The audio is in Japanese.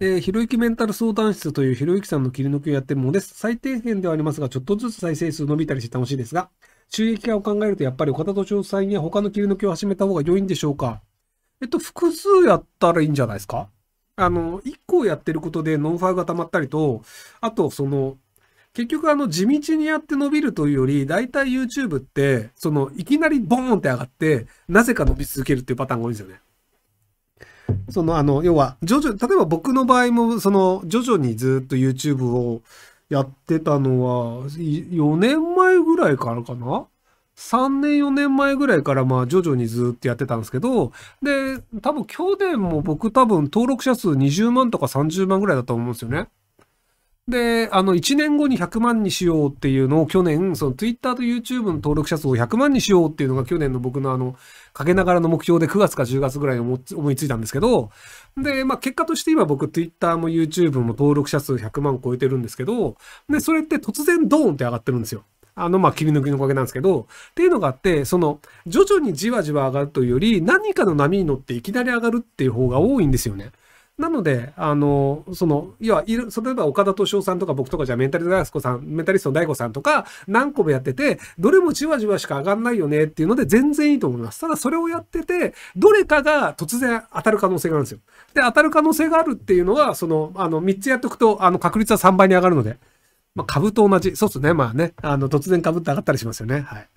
えー、ひろゆきメンタル相談室というひろゆきさんの切り抜きをやってるものです。最低限ではありますが、ちょっとずつ再生数伸びたりして楽しいですが、収益化を考えるとやっぱり岡田と詳さんや他の切り抜きを始めた方が良いんでしょうかえっと、複数やったらいいんじゃないですかあの、1個やってることでノンファーが溜まったりと、あと、その、結局あの、地道にやって伸びるというより、大体 YouTube って、その、いきなりボーンって上がって、なぜか伸び続けるっていうパターンが多いんですよね。そのあの、要は、徐々例えば僕の場合も、その、徐々にずっと YouTube をやってたのは、4年前ぐらいからかな3年4年前ぐらいからまあ徐々にずっとやってたんですけど、で、多分去年も僕多分登録者数20万とか30万ぐらいだと思うんですよね。で、あの、1年後に100万にしようっていうのを去年、その Twitter と YouTube の登録者数を100万にしようっていうのが去年の僕のあの、かけながらの目標で9月か10月ぐらいに思いついたんですけど、で、まあ結果として今僕 Twitter も YouTube も登録者数100万超えてるんですけど、で、それって突然ドーンって上がってるんですよ。あの、まあ、切り抜きのおかげなんですけど、っていうのがあって、その、徐々にじわじわ上がるというより、何かの波に乗っていきなり上がるっていう方が多いんですよね。なので、あの、その、要は、いる、例えば岡田敏夫さんとか僕とかじゃメンタリスト大子さん、メンタリスト大子さんとか何個もやってて、どれもじわじわしか上がんないよねっていうので全然いいと思います。ただそれをやってて、どれかが突然当たる可能性があるんですよ。で、当たる可能性があるっていうのは、その、あの、3つやっとくと、あの、確率は3倍に上がるので、まあ、株と同じ。そうっすね。まあね、あの、突然株って上がったりしますよね。はい。